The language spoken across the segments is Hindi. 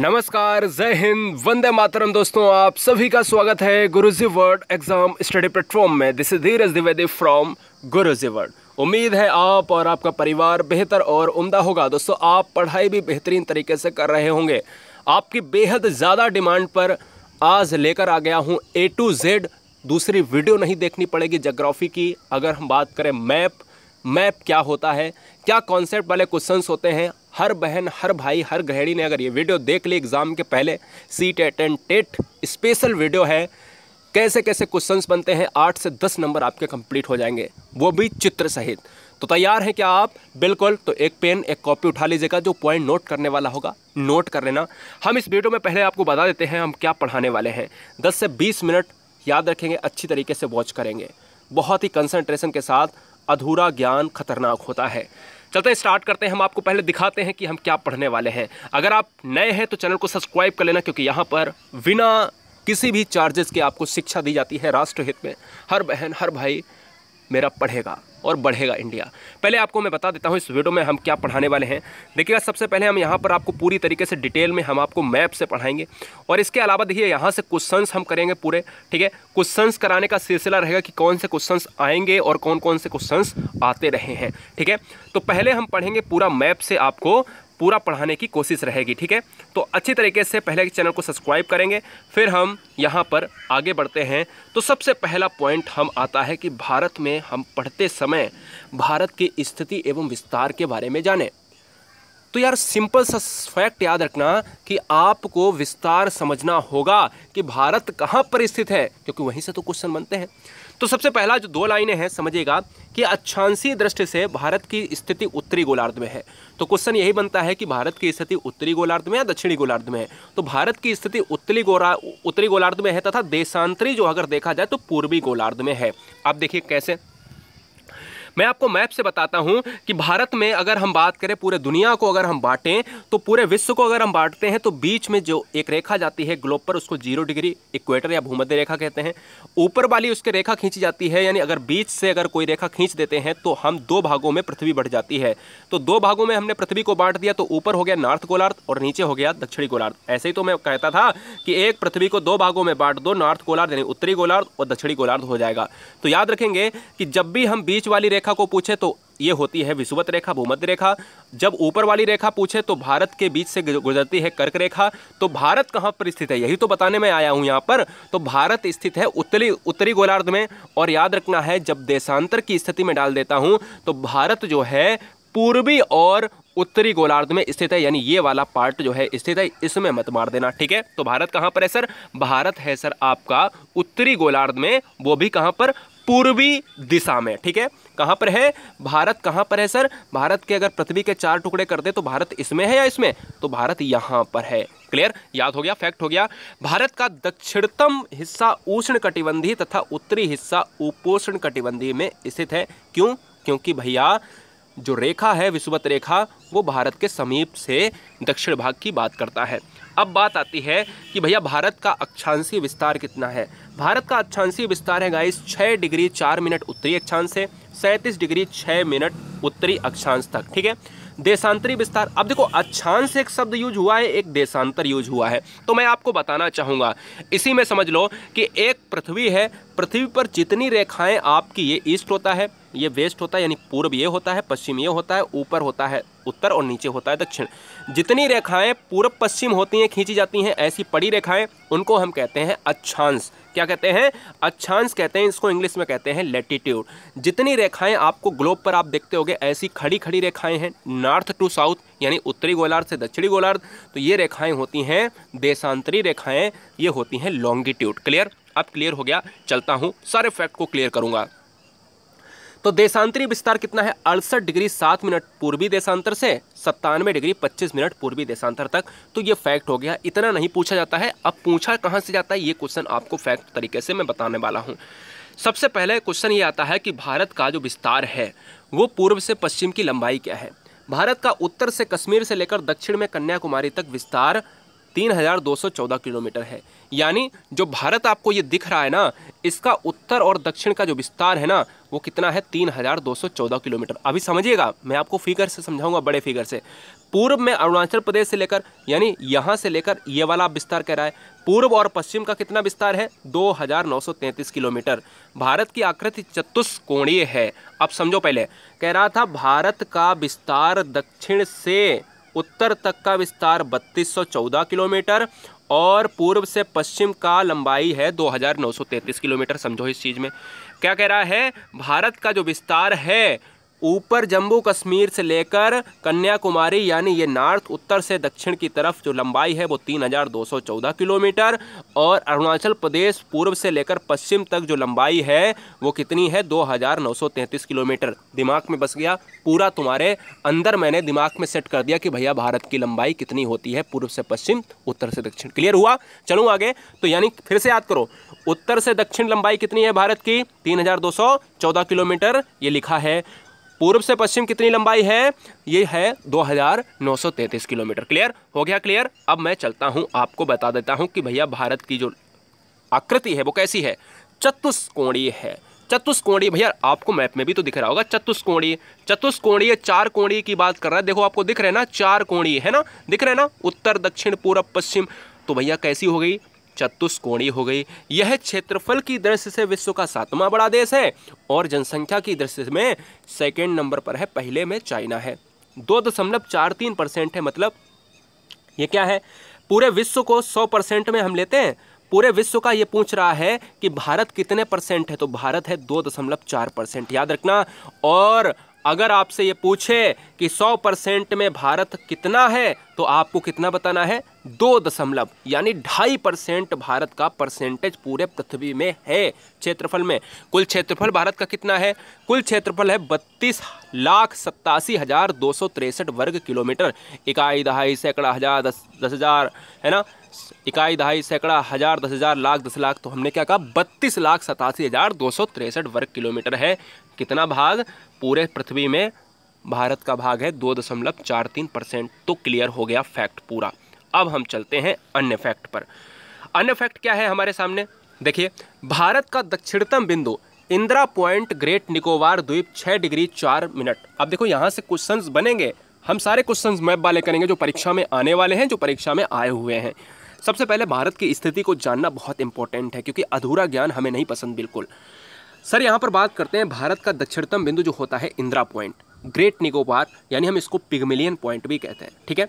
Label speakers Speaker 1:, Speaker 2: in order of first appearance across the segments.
Speaker 1: नमस्कार जय हिंद वंदे मातरम दोस्तों आप सभी का स्वागत है Guruji word exam study platform में this is Dhiraj Dwivedi from Guruji word उम्मीद है आप और आपका परिवार बेहतर और उम्दा होगा दोस्तों आप पढ़ाई भी बेहतरीन तरीके से कर रहे होंगे आपकी बेहद ज़्यादा डिमांड पर आज लेकर आ गया हूँ ए टू जेड दूसरी वीडियो नहीं देखनी पड़ेगी जोग्राफी की अगर हम बात करें मैप मैप क्या होता है क्या कॉन्सेप्ट वाले क्वेश्चंस होते हैं हर बहन हर भाई हर गहड़ी ने अगर ये वीडियो देख ली एग्ज़ाम के पहले C TET and TET special video है कैसे कैसे क्वेश्चंस बनते हैं आठ से दस नंबर आपके कंप्लीट हो जाएंगे वो भी चित्र सहित तो तैयार हैं क्या आप बिल्कुल तो एक पेन एक कॉपी उठा लीजिएगा जो पॉइंट नोट करने वाला होगा नोट कर लेना हम इस वीडियो में पहले आपको बता देते हैं हम क्या पढ़ाने वाले हैं दस से बीस मिनट याद रखेंगे अच्छी तरीके से वॉच करेंगे बहुत ही कंसनट्रेशन के साथ अधूरा ज्ञान खतरनाक होता है चलते हैं स्टार्ट करते हैं हम आपको पहले दिखाते हैं कि हम क्या पढ़ने वाले हैं अगर आप नए हैं तो चैनल को सब्सक्राइब कर लेना क्योंकि यहाँ पर बिना किसी भी चार्जेस के आपको शिक्षा दी जाती है राष्ट्रहित में हर बहन हर भाई मेरा पढ़ेगा और बढ़ेगा इंडिया पहले आपको मैं बता देता हूँ इस वीडियो में हम क्या पढ़ाने वाले हैं देखिएगा सबसे पहले हम यहाँ पर आपको पूरी तरीके से डिटेल में हम आपको मैप से पढ़ाएंगे और इसके अलावा देखिए यहाँ से क्वेश्चंस हम करेंगे पूरे ठीक है क्वेश्चंस कराने का सिलसिला रहेगा कि कौन से क्वेश्चंस आएंगे और कौन कौन से क्वेश्चंस आते रहे हैं ठीक है तो पहले हम पढ़ेंगे पूरा मैप से आपको पूरा पढ़ाने की कोशिश रहेगी ठीक है तो अच्छी तरीके से पहले के चैनल को सब्सक्राइब करेंगे फिर हम यहाँ पर आगे बढ़ते हैं तो सबसे पहला पॉइंट हम आता है कि भारत में हम पढ़ते समय भारत की स्थिति एवं विस्तार के बारे में जाने तो यार सिंपल सा फैक्ट याद रखना कि आपको विस्तार समझना होगा कि भारत कहाँ पर स्थित है क्योंकि वहीं से तो क्वेश्चन बनते हैं तो सबसे पहला जो दो लाइनें हैं समझिएगा कि अच्छांसी दृष्टि से भारत की स्थिति उत्तरी गोलार्ध में है तो क्वेश्चन यही बनता है कि भारत की स्थिति उत्तरी गोलार्ध में या दक्षिणी गोलार्ध में है तो भारत की स्थिति उत्तरी गोला उत्तरी गोलार्ध में है तथा देशांतरी जो अगर देखा जाए तो पूर्वी गोलार्ध में है आप देखिए कैसे मैं आपको मैप से बताता हूँ कि भारत में अगर हम बात करें पूरे दुनिया को अगर हम बांटें तो पूरे विश्व को अगर हम बांटते हैं तो बीच में जो एक रेखा जाती है ग्लोब पर उसको जीरो डिग्री इक्वेटर या भूमध्य रेखा कहते हैं ऊपर वाली उसकी रेखा खींची जाती है यानी अगर बीच से अगर कोई रेखा खींच देते हैं तो हम दो भागों में पृथ्वी बढ़ जाती है तो दो भागों में हमने पृथ्वी को बांट दिया तो ऊपर हो गया नॉर्थ गोलार्थ और नीचे हो गया दक्षिणी गोलार्थ ऐसे ही तो मैं कहता था कि एक पृथ्वी को दो भागों में बांट दो नॉर्थ गोलार्थ यानी उत्तरी गोलार्थ और दक्षिणी गोलार्ध हो जाएगा तो याद रखेंगे कि जब भी हम बीच वाली रेखा को पूछे तो ये होती है विषुवत रेखा भूमध्य रेखा जब ऊपर वाली रेखा पूछे तो भारत के बीच से गुजरती है कर्क रेखा तो भारत कहाँ पर स्थित है यही तो बताने में आया हूँ यहाँ पर तो भारत स्थित है उत्तरी उत्तरी गोलार्ध में और याद रखना है जब देशांतर की स्थिति में डाल देता हूँ तो भारत जो है पूर्वी और उत्तरी गोलार्ध में स्थित है यानी ये वाला पार्ट जो है स्थित है इसमें मत मार देना ठीक है तो भारत कहाँ पर है सर भारत है सर आपका उत्तरी गोलार्ध में वो भी कहाँ पर पूर्वी दिशा में ठीक है कहाँ पर है भारत कहाँ पर है सर भारत के अगर पृथ्वी के चार टुकड़े कर दे तो भारत इसमें है या इसमें तो भारत यहाँ पर है क्लियर याद हो गया फैक्ट हो गया भारत का दक्षिणतम हिस्सा उष्ण कटिबंधी तथा उत्तरी हिस्सा उपोष्ण कटिबंधी में स्थित है क्यों क्योंकि भैया जो रेखा है विषुवत रेखा वो भारत के समीप से दक्षिण भाग की बात करता है अब बात आती है कि भैया भारत का अक्षांशीय विस्तार कितना है भारत का अक्षांशीय विस्तार है गाइस छः डिग्री चार मिनट उत्तरी अक्षांश से सैंतीस डिग्री छः मिनट उत्तरी अक्षांश तक ठीक है देशांतरी विस्तार अब देखो अच्छांश एक शब्द यूज हुआ है एक देशांतर यूज हुआ है तो मैं आपको बताना चाहूँगा इसी में समझ लो कि एक पृथ्वी है पृथ्वी पर जितनी रेखाएँ आपकी ये ईस्ट होता है ये वेस्ट होता है यानी पूर्व ये होता है पश्चिम ये होता है ऊपर होता है उत्तर और नीचे होता है दक्षिण जितनी रेखाएं पूर्व पश्चिम होती हैं खींची जाती हैं ऐसी पड़ी रेखाएं उनको हम कहते हैं अच्छांश क्या कहते हैं अच्छांश कहते हैं इसको इंग्लिश में कहते हैं लेटीट्यूड जितनी रेखाएं आपको ग्लोब पर आप देखते होगे ऐसी खड़ी खड़ी रेखाएं हैं नॉर्थ टू साउथ यानी उत्तरी गोलार्ध से दक्षिणी गोलार्ध तो ये रेखाएं होती हैं देशांतरी रेखाएं ये होती हैं लॉन्गिट्यूड क्लियर अब क्लियर हो गया चलता हूँ सारे फैक्ट को क्लियर करूँगा तो देशांतरी विस्तार कितना है अड़सठ डिग्री सात मिनट पूर्वी देशांतर से सत्तानवे डिग्री पच्चीस मिनट पूर्वी देशांतर तक तो ये फैक्ट हो गया इतना नहीं पूछा जाता है अब पूछा कहाँ से जाता है ये क्वेश्चन आपको फैक्ट तरीके से मैं बताने वाला हूँ सबसे पहले क्वेश्चन ये आता है कि भारत का जो विस्तार है वो पूर्व से पश्चिम की लंबाई क्या है भारत का उत्तर से कश्मीर से लेकर दक्षिण में कन्याकुमारी तक विस्तार तीन हज़ार दो सौ चौदह किलोमीटर है यानी जो भारत आपको ये दिख रहा है ना इसका उत्तर और दक्षिण का जो विस्तार है ना वो कितना है तीन हज़ार दो सौ चौदह किलोमीटर अभी समझिएगा मैं आपको फिगर से समझाऊंगा बड़े फिगर से पूर्व में अरुणाचल प्रदेश से लेकर यानी यहाँ से लेकर ये वाला विस्तार कह रहा है पूर्व और पश्चिम का कितना विस्तार है 2,933 किलोमीटर भारत की आकृति चतुष्कोणीय है अब समझो पहले कह रहा था भारत का विस्तार दक्षिण से उत्तर तक का विस्तार 3214 किलोमीटर और पूर्व से पश्चिम का लंबाई है 2933 किलोमीटर समझो इस चीज़ में क्या कह रहा है भारत का जो विस्तार है ऊपर जम्मू कश्मीर से लेकर कन्याकुमारी यानी ये नॉर्थ उत्तर से दक्षिण की तरफ जो लंबाई है वो 3,214 किलोमीटर और अरुणाचल प्रदेश पूर्व से लेकर पश्चिम तक जो लंबाई है वो कितनी है 2,933 किलोमीटर दिमाग में बस गया पूरा तुम्हारे अंदर मैंने दिमाग में सेट कर दिया कि भैया भारत की लंबाई कितनी होती है पूर्व से पश्चिम उत्तर से दक्षिण क्लियर हुआ चलूँ आगे तो यानी फिर से याद करो उत्तर से दक्षिण लंबाई कितनी है भारत की तीन किलोमीटर ये लिखा है पूर्व से पश्चिम कितनी लंबाई है ये है 2933 किलोमीटर क्लियर हो गया क्लियर अब मैं चलता हूँ आपको बता देता हूँ कि भैया भारत की जो आकृति है वो कैसी है चतुष्कोणीय है चतुष्कोणीय भैया आपको मैप में भी तो दिख रहा होगा चतुष्कोणीय चतुष्कोणीय चार कोणीय की बात कर रहा है देखो आपको दिख रहे ना चार कोणीय है ना दिख रहे ना उत्तर दक्षिण पूर्व पश्चिम तो भैया कैसी हो गई चतुष्कोणी हो गई यह क्षेत्रफल की दृष्टि से विश्व का सातवां बड़ा देश है और जनसंख्या की दृष्टि में सेकेंड नंबर पर है पहले में चाइना है दो दशमलव चार तीन परसेंट है मतलब ये क्या है पूरे विश्व को सौ परसेंट में हम लेते हैं पूरे विश्व का ये पूछ रहा है कि भारत कितने परसेंट है तो भारत है दो दशमलव चार परसेंट याद रखना और अगर आपसे ये पूछे कि 100 परसेंट में भारत कितना है तो आपको कितना बताना है दो दशमलव यानी ढाई परसेंट भारत का परसेंटेज पूरे पृथ्वी में है क्षेत्रफल में कुल क्षेत्रफल भारत का कितना है कुल क्षेत्रफल है बत्तीस लाख सत्तासी हज़ार दो सौ तिरसठ वर्ग किलोमीटर इकाई दहाई सैकड़ा हज़ार दस दस हज़ार है ना इकाई दहाई सैकड़ा हज़ार दस हज़ार लाख दस लाख तो हमने क्या कहा बत्तीस लाख सतासी हज़ार दो सौ तिरसठ वर्ग किलोमीटर है कितना भाग पूरे पृथ्वी में भारत का भाग है दो दशमलव चार तीन परसेंट तो क्लियर हो गया फैक्ट पूरा अब हम चलते हैं अन्य फैक्ट पर अन्य फैक्ट क्या है हमारे सामने देखिए भारत का दक्षिणतम बिंदु इंदिरा पॉइंट ग्रेट निकोबार द्वीप छः डिग्री चार मिनट अब देखो यहाँ से क्वेश्चंस बनेंगे हम सारे क्वेश्चंस मैप वाले करेंगे जो परीक्षा में आने वाले हैं जो परीक्षा में आए हुए हैं सबसे पहले भारत की स्थिति को जानना बहुत इंपॉर्टेंट है क्योंकि अधूरा ज्ञान हमें नहीं पसंद बिल्कुल सर यहाँ पर बात करते हैं भारत का दक्षिणतम बिंदु जो होता है इंदिरा पॉइंट ग्रेट निकोबार यानी हम इसको पिगमिलियन पॉइंट भी कहते हैं ठीक है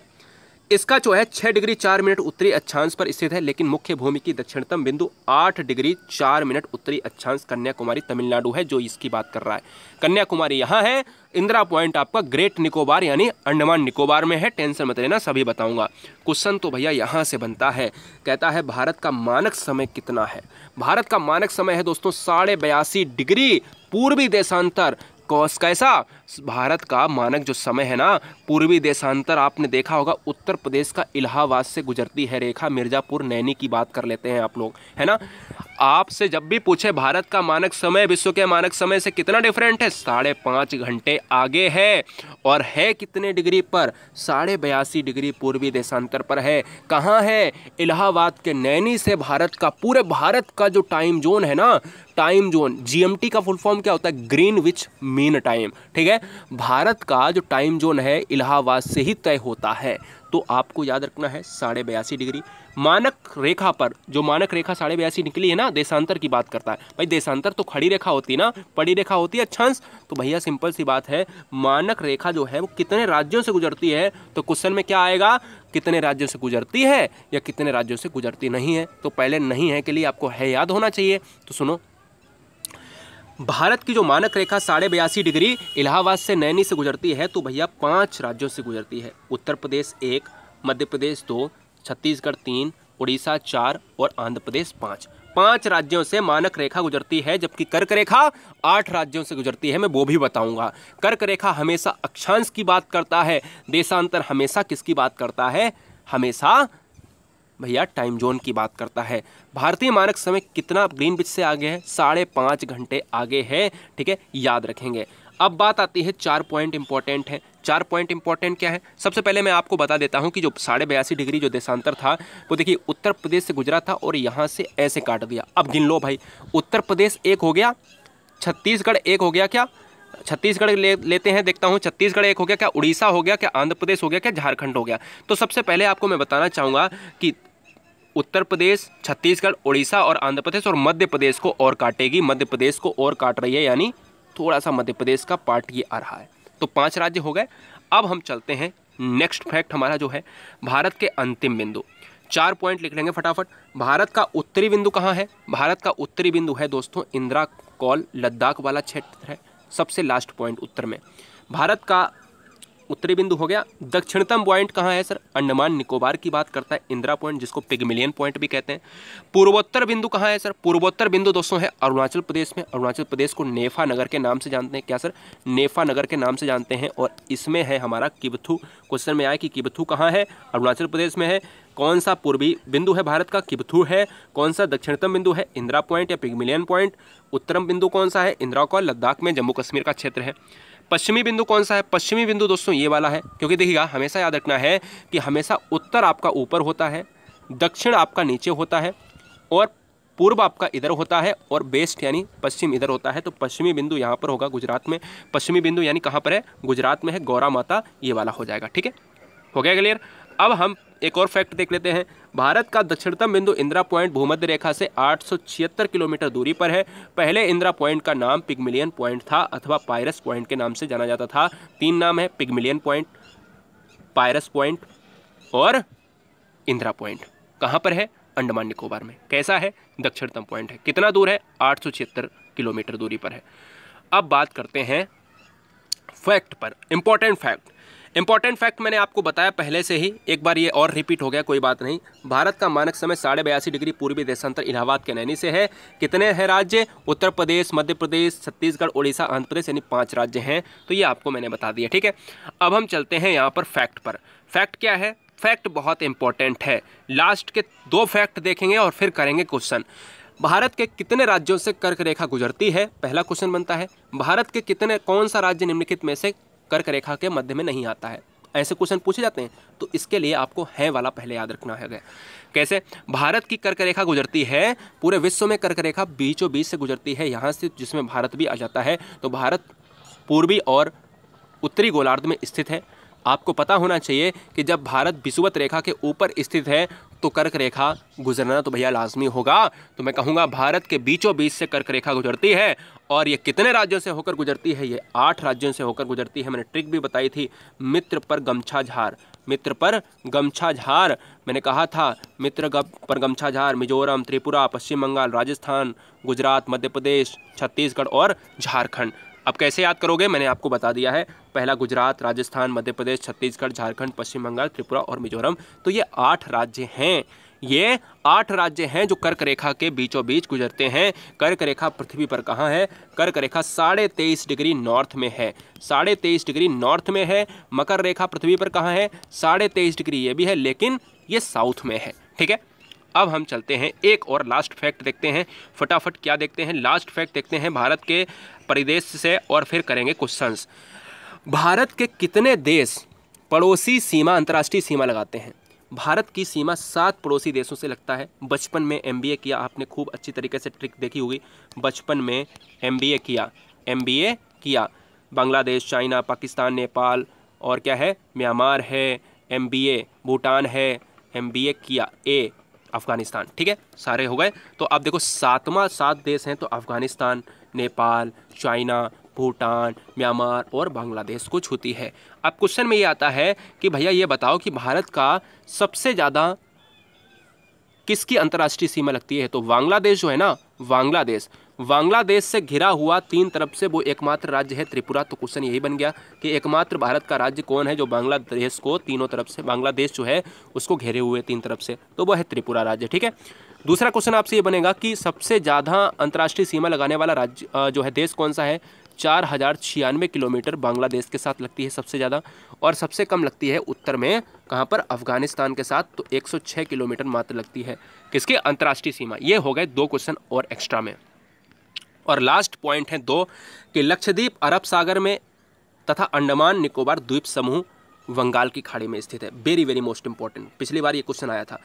Speaker 1: इसका जो है छः डिग्री चार मिनट उत्तरी अक्षांश पर स्थित है लेकिन मुख्य भूमि की दक्षिणतम बिंदु आठ डिग्री चार मिनट उत्तरी अक्षांश कन्याकुमारी तमिलनाडु है जो इसकी बात कर रहा है कन्याकुमारी यहाँ है इंदिरा पॉइंट आपका ग्रेट निकोबार यानी अंडमान निकोबार में है टेंशन मत लेना सभी बताऊंगा क्वेश्चन तो भैया यहाँ से बनता है कहता है भारत का मानक समय कितना है भारत का मानक समय है दोस्तों साढ़े बयासी डिग्री पूर्वी देशांतर कॉस कैसा भारत का मानक जो समय है ना पूर्वी देशांतर आपने देखा होगा उत्तर प्रदेश का इलाहाबाद से गुजरती है रेखा मिर्जापुर नैनी की बात कर लेते हैं आप लोग है ना आपसे जब भी पूछे भारत का मानक समय विश्व के मानक समय से कितना डिफरेंट है साढ़े पाँच घंटे आगे है और है कितने डिग्री पर साढ़े बयासी डिग्री पूर्वी देशांतर पर है कहाँ है इलाहाबाद के नैनी से भारत का पूरे भारत का जो टाइम जोन है ना टाइम जोन जीएमटी का फुल फॉर्म क्या होता है ग्रीन विच मीन टाइम ठीक है भारत का जो टाइम जोन है इलाहाबाद से ही तय होता है तो आपको याद रखना है साढ़े बयासी डिग्री मानक रेखा पर जो मानक रेखा साढ़े बयासी निकली है ना देशांतर की बात करता है भाई देशांतर तो खड़ी रेखा होती है ना पड़ी रेखा होती है अच्छांश तो भैया सिंपल सी बात है मानक रेखा जो है वो कितने राज्यों से गुजरती है तो क्वेश्चन में क्या आएगा कितने राज्यों से गुजरती है या कितने राज्यों से गुजरती नहीं है तो पहले नहीं है के लिए आपको है याद होना चाहिए तो सुनो भारत की जो मानक रेखा साढ़े बयासी डिग्री इलाहाबाद से नैनी से गुजरती है तो भैया पांच राज्यों से गुजरती है उत्तर प्रदेश एक मध्य प्रदेश दो छत्तीसगढ़ तीन उड़ीसा चार और आंध्र प्रदेश पाँच पांच राज्यों से मानक रेखा गुजरती है जबकि कर्क रेखा आठ राज्यों से गुजरती है मैं वो भी बताऊंगा कर्क रेखा हमेशा अक्षांश की बात करता है देशांतर हमेशा किसकी बात करता है हमेशा भैया टाइम जोन की बात करता है भारतीय मानक समय कितना ग्रीन बिच से आगे है साढ़े पाँच घंटे आगे है ठीक है याद रखेंगे अब बात आती है चार पॉइंट इंपॉर्टेंट है चार पॉइंट इंपॉर्टेंट क्या है सबसे पहले मैं आपको बता देता हूँ कि जो साढ़े बयासी डिग्री जो देशांतर था वो देखिए उत्तर प्रदेश से गुजरा था और यहाँ से ऐसे काट दिया अब गिन लो भाई उत्तर प्रदेश एक हो गया छत्तीसगढ़ एक हो गया क्या छत्तीसगढ़ ले लेते हैं देखता हूँ छत्तीसगढ़ एक हो गया क्या उड़ीसा हो गया क्या आंध्र प्रदेश हो गया क्या झारखंड हो गया तो सबसे पहले आपको मैं बताना चाहूँगा कि उत्तर प्रदेश छत्तीसगढ़ उड़ीसा और आंध्र प्रदेश और मध्य प्रदेश को और काटेगी मध्य प्रदेश को और काट रही है यानी थोड़ा सा मध्य प्रदेश का पार्ट ये आ रहा है तो पांच राज्य हो गए अब हम चलते हैं नेक्स्ट फैक्ट हमारा जो है भारत के अंतिम बिंदु चार पॉइंट लिख लेंगे फटाफट भारत का उत्तरी बिंदु कहाँ है भारत का उत्तरी बिंदु है दोस्तों इंदिरा कॉल लद्दाख वाला क्षेत्र है सबसे लास्ट पॉइंट उत्तर में भारत का उत्तरी बिंदु हो गया दक्षिणतम पॉइंट कहाँ है सर अंडमान निकोबार की बात करता है इंदिरा पॉइंट जिसको पिगमिलियन पॉइंट भी कहते हैं पूर्वोत्तर बिंदु कहाँ है सर पूर्वोत्तर बिंदु दोस्तों है अरुणाचल प्रदेश में अरुणाचल प्रदेश को नेफा नगर के नाम से जानते हैं क्या सर नेफा नगर के नाम से जानते हैं और इसमें है हमारा किबथू क्वेश्चन में आया कि किबथू कहाँ है अरुणाचल प्रदेश में है कौन सा पूर्वी बिंदु है भारत का किबथू है कौन सा दक्षिणतम बिंदु है इंदिरा पॉइंट या पिगमिलियन पॉइंट उत्तरम बिंदु कौन सा है इंदिरा का लद्दाख में जम्मू कश्मीर का क्षेत्र है पश्चिमी बिंदु कौन सा है पश्चिमी बिंदु दोस्तों ये वाला है क्योंकि देखिएगा हमेशा याद रखना है कि हमेशा उत्तर आपका ऊपर होता है दक्षिण आपका नीचे होता है और पूर्व आपका इधर होता है और वेस्ट यानी पश्चिम इधर होता है तो पश्चिमी बिंदु यहाँ पर होगा गुजरात में पश्चिमी बिंदु यानी कहाँ पर है गुजरात में है गौरा माता ये वाला हो जाएगा ठीक है हो गया क्लियर अब हम एक और फैक्ट देख लेते हैं भारत का दक्षिणतम बिंदु इंदिरा पॉइंट भूमध्य रेखा से आठ किलोमीटर दूरी पर है पहले इंदिरा पॉइंट का नाम पिगमिलियन पॉइंट था अथवा पायरस पॉइंट के नाम से जाना जाता था तीन नाम है पिगमिलियन पॉइंट पायरस पॉइंट और इंदिरा पॉइंट कहाँ पर है अंडमान निकोबार में कैसा है दक्षिणतम पॉइंट है कितना दूर है आठ किलोमीटर दूरी पर है अब बात करते हैं फैक्ट पर इंपॉर्टेंट फैक्ट इंपॉर्टेंट फैक्ट मैंने आपको बताया पहले से ही एक बार ये और रिपीट हो गया कोई बात नहीं भारत का मानक समय साढ़े बयासी डिग्री पूर्वी देशांतर इलाहाबाद के नैनी से है कितने हैं राज्य उत्तर प्रदेश मध्य प्रदेश छत्तीसगढ़ उड़ीसा आंध्र प्रदेश यानी पाँच राज्य हैं तो ये आपको मैंने बता दिया ठीक है अब हम चलते हैं यहाँ पर फैक्ट पर फैक्ट क्या है फैक्ट बहुत इंपॉर्टेंट है लास्ट के दो फैक्ट देखेंगे और फिर करेंगे क्वेश्चन भारत के कितने राज्यों से कर्क रेखा गुजरती है पहला क्वेश्चन बनता है भारत के कितने कौन सा राज्य निम्नलिखित में से कर्क रेखा के मध्य में नहीं आता है ऐसे क्वेश्चन पूछे जाते हैं तो इसके लिए आपको है वाला पहले याद रखना है कैसे भारत की कर्क रेखा गुजरती है पूरे विश्व में कर्क रेखा बीचों बीच से गुजरती है यहाँ से जिसमें भारत भी आ जाता है तो भारत पूर्वी और उत्तरी गोलार्ध में स्थित है आपको पता होना चाहिए कि जब भारत विषुवत रेखा के ऊपर स्थित है तो कर्क रेखा गुजरना तो भैया लाजमी होगा तो मैं कहूँगा भारत के बीचों बीच से कर्क रेखा गुजरती है और ये कितने राज्यों से होकर गुजरती है ये आठ राज्यों से होकर गुजरती है मैंने ट्रिक भी बताई थी मित्र पर गमछा झार मित्र पर गमछा झार मैंने कहा था मित्र गप पर गमछा झार मिजोरम त्रिपुरा पश्चिम बंगाल राजस्थान गुजरात मध्य प्रदेश छत्तीसगढ़ और झारखंड अब कैसे याद करोगे मैंने आपको बता दिया है पहला गुजरात राजस्थान मध्य प्रदेश छत्तीसगढ़ झारखंड पश्चिम बंगाल त्रिपुरा और मिजोरम तो ये आठ राज्य हैं ये आठ राज्य हैं जो कर्क रेखा के बीचों बीच गुजरते हैं कर्क रेखा पृथ्वी पर कहाँ है कर्क रेखा साढ़े तेईस डिग्री नॉर्थ में है साढ़े तेईस डिग्री नॉर्थ में है मकर रेखा पृथ्वी पर कहाँ है साढ़े तेईस डिग्री ये भी है लेकिन ये साउथ में है ठीक है अब हम चलते हैं एक और लास्ट फैक्ट देखते हैं फटाफट क्या देखते हैं लास्ट फैक्ट देखते हैं भारत के परिदेश से और फिर करेंगे क्वेश्चंस भारत के कितने देश पड़ोसी सीमा अंतर्राष्ट्रीय सीमा लगाते हैं भारत की सीमा सात पड़ोसी देशों से लगता है बचपन में एम किया आपने खूब अच्छी तरीके से ट्रिक देखी होगी बचपन में एम किया एम किया बांग्लादेश चाइना पाकिस्तान नेपाल और क्या है म्यांमार है एम भूटान है एम किया ए अफगानिस्तान ठीक है सारे हो गए तो अब देखो सातवां सात देश हैं तो अफगानिस्तान नेपाल चाइना भूटान म्यांमार और बांग्लादेश को छूती है अब क्वेश्चन में ये आता है कि भैया ये बताओ कि भारत का सबसे ज़्यादा किसकी अंतर्राष्ट्रीय सीमा लगती है तो बांग्लादेश जो है ना बांग्लादेश बांग्लादेश से घिरा हुआ तीन तरफ से वो एकमात्र राज्य है त्रिपुरा तो क्वेश्चन यही बन गया कि एकमात्र भारत का राज्य कौन है जो बांग्लादेश को तीनों तरफ से बांग्लादेश जो है उसको घेरे हुए तीन तरफ से तो वह है त्रिपुरा राज्य ठीक है दूसरा क्वेश्चन आपसे ये बनेगा कि सबसे ज़्यादा अंतर्राष्ट्रीय सीमा लगाने वाला राज्य जो है देश कौन सा है चार हज़ार छियानवे किलोमीटर बांग्लादेश के साथ लगती है सबसे ज़्यादा और सबसे कम लगती है उत्तर में कहाँ पर अफगानिस्तान के साथ तो 106 किलोमीटर मात्र लगती है किसके अंतर्राष्ट्रीय सीमा ये हो गए दो क्वेश्चन और एक्स्ट्रा में और लास्ट पॉइंट है दो कि लक्षद्वीप अरब सागर में तथा अंडमान निकोबार द्वीप समूह बंगाल की खाड़ी में स्थित है वेरी वेरी मोस्ट इंपॉर्टेंट पिछली बार ये क्वेश्चन आया था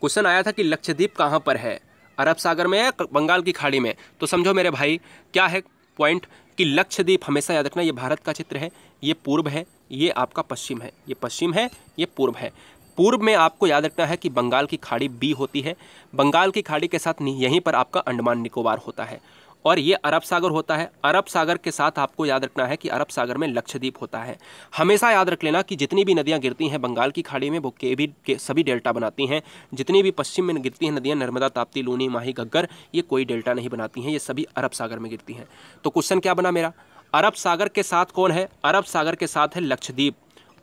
Speaker 1: क्वेश्चन आया था कि लक्षद्वीप कहाँ पर है अरब सागर में या बंगाल की खाड़ी में तो समझो मेरे भाई क्या है पॉइंट कि लक्षद्वीप हमेशा याद रखना ये भारत का चित्र है ये पूर्व है ये आपका पश्चिम है ये पश्चिम है ये पूर्व है पूर्व में आपको याद रखना है कि बंगाल की खाड़ी बी होती है बंगाल की खाड़ी के साथ यहीं पर आपका अंडमान निकोबार होता है और ये अरब सागर होता है अरब सागर के साथ आपको याद रखना है कि अरब सागर में लक्षद्वीप होता है हमेशा याद रख लेना कि जितनी भी नदियाँ गिरती हैं बंगाल की खाड़ी में वो के भी के सभी डेल्टा बनाती हैं जितनी भी पश्चिम में गिरती हैं नदियाँ नर्मदा ताप्ती लूनी माही गग्गर ये कोई डेल्टा नहीं बनाती हैं ये सभी अरब सागर में गिरती हैं तो क्वेश्चन क्या बना मेरा अरब सागर के साथ कौन है अरब सागर के साथ है लक्षद्वीप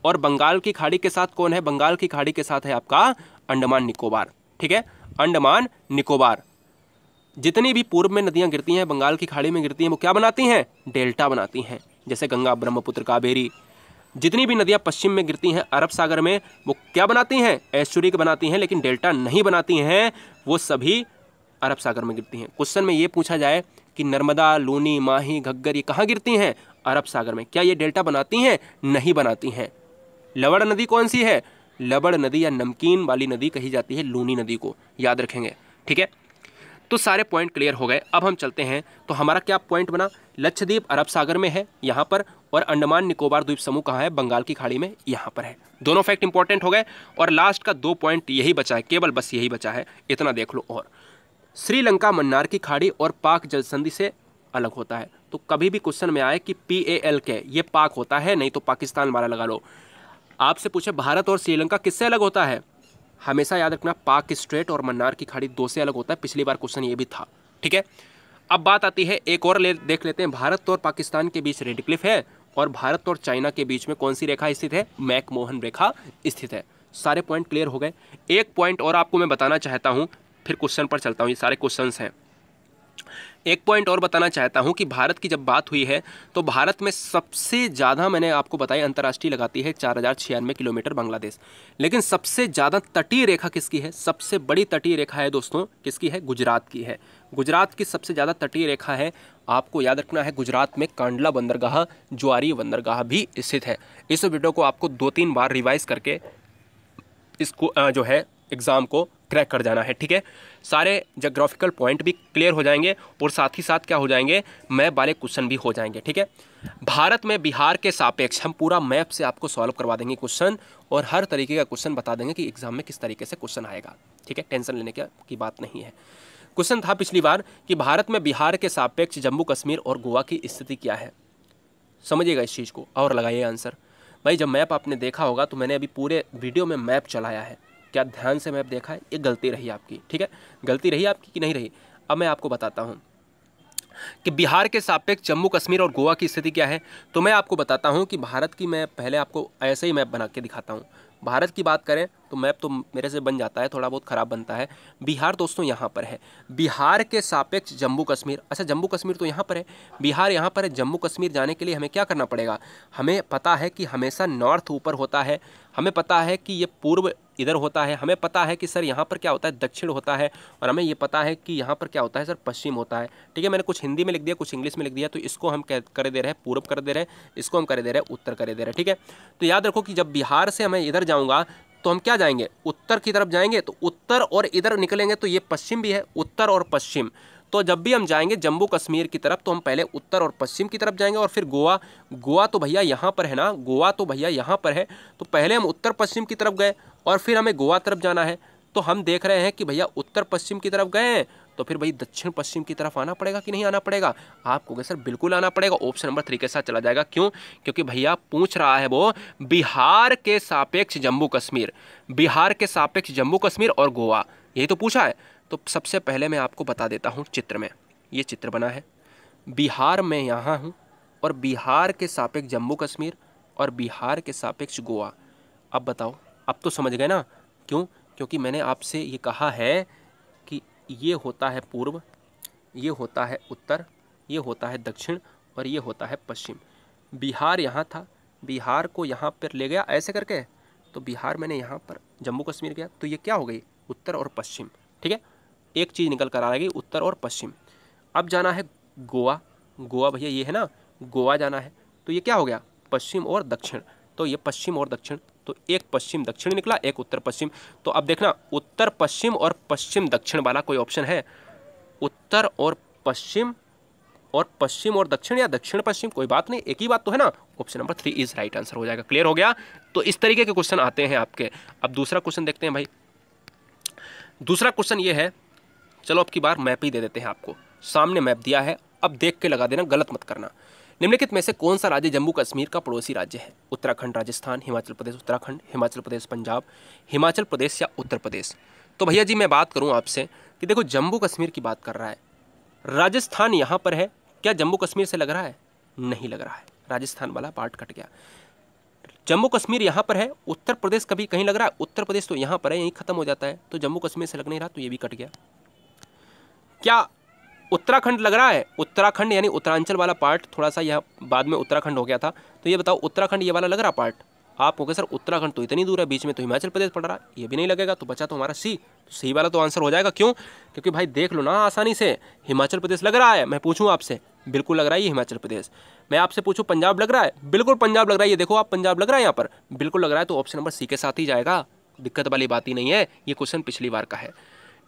Speaker 1: और बंगाल की खाड़ी के साथ कौन है बंगाल की खाड़ी के साथ है आपका अंडमान निकोबार ठीक है अंडमान निकोबार जितनी भी पूर्व में नदियाँ गिरती हैं बंगाल की खाड़ी में गिरती हैं वो क्या बनाती हैं डेल्टा बनाती हैं जैसे गंगा ब्रह्मपुत्र काबेरी जितनी भी नदियाँ पश्चिम में गिरती हैं अरब सागर में वो क्या बनाती हैं ऐश्वर्य बनाती हैं लेकिन डेल्टा नहीं बनाती हैं वो सभी अरब सागर में गिरती हैं क्वेश्चन में ये पूछा जाए कि नर्मदा लूनी माही घग्गर ये कहाँ गिरती हैं अरब सागर में क्या ये डेल्टा बनाती हैं नहीं बनाती हैं लवड़ नदी कौन सी है लवड़ नदी या नमकीन वाली नदी कही जाती है लूनी नदी को याद रखेंगे ठीक है तो सारे पॉइंट क्लियर हो गए अब हम चलते हैं तो हमारा क्या पॉइंट बना लक्षद्वीप अरब सागर में है यहाँ पर और अंडमान निकोबार द्वीप समूह कहाँ है बंगाल की खाड़ी में यहाँ पर है दोनों फैक्ट इंपॉर्टेंट हो गए और लास्ट का दो पॉइंट यही बचा है केवल बस यही बचा है इतना देख लो और श्रीलंका मन्नार की खाड़ी और पाक जलसंधि से अलग होता है तो कभी भी क्वेश्चन में आए कि पी ए एल के ये पाक होता है नहीं तो पाकिस्तान वाला लगा लो आपसे पूछे भारत और श्रीलंका किससे अलग होता है हमेशा याद रखना पाक स्ट्रेट और मन्नार की खाड़ी दो से अलग होता है पिछली बार क्वेश्चन ये भी था ठीक है अब बात आती है एक और ले देख लेते हैं भारत और पाकिस्तान के बीच रेडक्लिफ है और भारत और चाइना के बीच में कौन सी रेखा स्थित है मैकमोहन रेखा स्थित है सारे पॉइंट क्लियर हो गए एक पॉइंट और आपको मैं बताना चाहता हूँ फिर क्वेश्चन पर चलता हूँ ये सारे क्वेश्चन हैं एक पॉइंट और बताना चाहता हूँ कि भारत की जब बात हुई है तो भारत में सबसे ज़्यादा मैंने आपको बताया अंतर्राष्ट्रीय लगाती है चार हज़ार छियानवे किलोमीटर बांग्लादेश लेकिन सबसे ज़्यादा तटीय रेखा किसकी है सबसे बड़ी तटीय रेखा है दोस्तों किसकी है गुजरात की है गुजरात की सबसे ज़्यादा तटीय रेखा है आपको याद रखना है गुजरात में कांडला बंदरगाह ज्वारी बंदरगाह भी स्थित है इस वीडियो को आपको दो तीन बार रिवाइज करके इसको जो है एग्ज़ाम को क्रैक कर जाना है ठीक है सारे जोग्राफिकल पॉइंट भी क्लियर हो जाएंगे और साथ ही साथ क्या हो जाएंगे मैप वाले क्वेश्चन भी हो जाएंगे ठीक है भारत में बिहार के सापेक्ष हम पूरा मैप से आपको सॉल्व करवा देंगे क्वेश्चन और हर तरीके का क्वेश्चन बता देंगे कि एग्जाम में किस तरीके से क्वेश्चन आएगा ठीक है टेंशन लेने की बात नहीं है क्वेश्चन था पिछली बार कि भारत में बिहार के सापेक्ष जम्मू कश्मीर और गोवा की स्थिति क्या है समझिएगा इस चीज़ को और लगाइए आंसर भाई जब मैप आपने देखा होगा तो मैंने अभी पूरे वीडियो में मैप चलाया है क्या ध्यान से मैप देखा है ये गलती रही आपकी ठीक है गलती रही आपकी कि नहीं रही अब मैं आपको बताता हूँ कि बिहार के सापेक्ष जम्मू कश्मीर और गोवा की स्थिति क्या है तो मैं आपको बताता हूँ कि भारत की मैं पहले आपको ऐसे ही मैप बना के दिखाता हूँ भारत की बात करें तो मैप तो मेरे से बन जाता है थोड़ा बहुत ख़राब बनता है बिहार दोस्तों यहाँ पर है बिहार के सापेक्ष जम्मू कश्मीर अच्छा जम्मू कश्मीर तो यहाँ पर है बिहार यहाँ पर है जम्मू कश्मीर जाने के लिए हमें क्या करना पड़ेगा हमें पता है कि हमेशा नॉर्थ ऊपर होता है हमें पता है कि ये पूर्व इधर होता है हमें पता है कि सर यहाँ पर क्या होता है दक्षिण होता है और हमें ये पता है कि यहाँ पर क्या होता है सर पश्चिम होता है ठीक है मैंने कुछ हिंदी में लिख दिया कुछ इंग्लिश में लिख दिया तो इसको हम कर दे रहे हैं पूर्व कर दे रहे हैं इसको हम कर दे रहे हैं उत्तर कर दे रहे हैं ठीक है तो याद रखो कि जब बिहार से हमें इधर जाऊँगा तो हम क्या जाएंगे उत्तर की तरफ जाएंगे तो उत्तर और इधर निकलेंगे तो ये पश्चिम भी है उत्तर और पश्चिम तो जब भी हम जाएंगे जम्मू कश्मीर की तरफ तो हम पहले उत्तर और पश्चिम की तरफ जाएंगे और फिर गोवा गोवा तो भैया यहाँ पर है ना गोवा तो भैया यहाँ पर है तो पहले हम उत्तर पश्चिम की तरफ गए और फिर हमें गोवा तरफ जाना है तो हम देख रहे हैं कि भैया उत्तर पश्चिम की तरफ गए हैं तो फिर भाई दक्षिण पश्चिम की तरफ आना पड़ेगा कि नहीं आना पड़ेगा आपको क्या सर बिल्कुल आना पड़ेगा ऑप्शन नंबर थ्री के साथ चला जाएगा क्यों क्योंकि भैया पूछ रहा है वो बिहार के सापेक्ष जम्मू कश्मीर बिहार के सापेक्ष जम्मू कश्मीर और गोवा यही तो पूछा है तो सबसे पहले मैं आपको बता देता हूँ चित्र में ये चित्र बना है बिहार में यहाँ हूँ और बिहार के सापेक्ष जम्मू कश्मीर और बिहार के सापेक्ष गोवा अब बताओ अब तो समझ गए ना क्यों क्योंकि मैंने आपसे ये कहा है ये होता है पूर्व ये होता है उत्तर ये होता है दक्षिण और ये होता है पश्चिम बिहार यहाँ था बिहार को यहाँ पर ले गया ऐसे करके तो बिहार मैंने यहाँ पर जम्मू कश्मीर गया तो ये क्या हो गई उत्तर और पश्चिम ठीक है एक चीज़ निकल कर आ गई उत्तर और पश्चिम अब जाना है गोवा गोवा भैया ये है ना गोवा जाना है तो ये क्या हो गया पश्चिम और दक्षिण तो ये पश्चिम और दक्षिण तो एक पश्चिम दक्षिण निकला एक उत्तर पश्चिम तो अब देखना उत्तर पश्चिम और पश्चिम दक्षिण वाला कोई ऑप्शन है उत्तर और पश्चिम और पश्चिम और दक्षिण या दक्षिण पश्चिम कोई बात नहीं एक ही बात तो है ना option number three is right answer हो जाएगा क्लियर हो गया तो इस तरीके के क्वेश्चन आते हैं आपके अब दूसरा क्वेश्चन देखते हैं भाई दूसरा क्वेश्चन ये है चलो अब की बार मैप ही दे देते हैं आपको सामने मैप दिया है अब देख के लगा देना गलत मत करना निम्नलिखित में से कौन सा राज्य जम्मू कश्मीर का पड़ोसी राज्य है उत्तराखंड राजस्थान हिमाचल प्रदेश उत्तराखंड हिमाचल प्रदेश पंजाब हिमाचल प्रदेश या उत्तर प्रदेश तो भैया जी मैं बात करूँ आपसे कि देखो जम्मू कश्मीर की बात कर रहा है राजस्थान यहाँ पर है क्या जम्मू कश्मीर से लग रहा है नहीं लग रहा है राजस्थान वाला पार्ट कट गया जम्मू कश्मीर यहाँ पर है उत्तर प्रदेश कभी कहीं लग रहा है उत्तर प्रदेश तो यहाँ पर है यहीं खत्म हो जाता है तो जम्मू कश्मीर से लग नहीं रहा तो ये भी कट गया क्या उत्तराखंड लग रहा है उत्तराखंड यानी उत्तरांचल वाला पार्ट थोड़ा सा यह बाद में उत्तराखंड हो गया था तो ये बताओ उत्तराखंड ये वाला लग रहा पार्ट आप कहोगे सर उत्तराखंड तो इतनी दूर है बीच में तो हिमाचल प्रदेश पड़ रहा है ये भी नहीं लगेगा तो बचा तो हमारा सी तो सी वाला तो आंसर हो जाएगा क्यों क्योंकि भाई देख लो ना आसानी से हिमाचल प्रदेश लग रहा है मैं पूछूँ आपसे बिल्कुल लग रहा है ये हिमाचल प्रदेश मैं आपसे पूछूँ पंजाब लग रहा है बिल्कुल पंजाब लग रहा है ये देखो आप पंजाब लग रहा है यहाँ पर बिल्कुल लग रहा है तो ऑप्शन नंबर सी के साथ ही जाएगा दिक्कत वाली बात ही नहीं है ये क्वेश्चन पिछली बार का है